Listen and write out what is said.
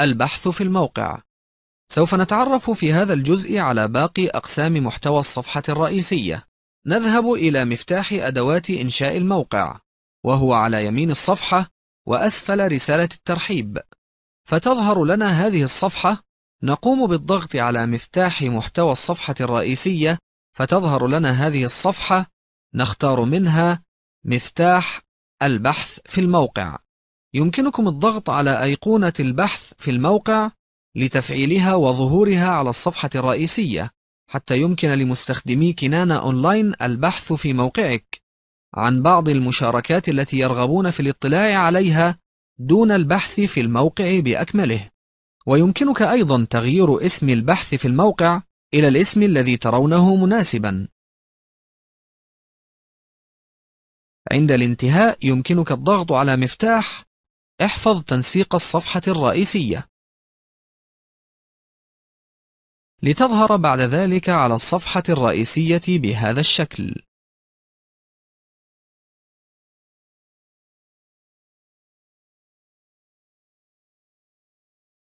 البحث في الموقع سوف نتعرف في هذا الجزء على باقي أقسام محتوى الصفحة الرئيسية نذهب إلى مفتاح أدوات إنشاء الموقع وهو على يمين الصفحة وأسفل رسالة الترحيب فتظهر لنا هذه الصفحة نقوم بالضغط على مفتاح محتوى الصفحة الرئيسية فتظهر لنا هذه الصفحة نختار منها مفتاح البحث في الموقع يمكنكم الضغط على أيقونة البحث في الموقع لتفعيلها وظهورها على الصفحة الرئيسية حتى يمكن لمستخدمي كنانة أونلاين البحث في موقعك عن بعض المشاركات التي يرغبون في الاطلاع عليها دون البحث في الموقع بأكمله ويمكنك أيضا تغيير اسم البحث في الموقع إلى الاسم الذي ترونه مناسبا عند الانتهاء يمكنك الضغط على مفتاح احفظ تنسيق الصفحة الرئيسية لتظهر بعد ذلك على الصفحة الرئيسية بهذا الشكل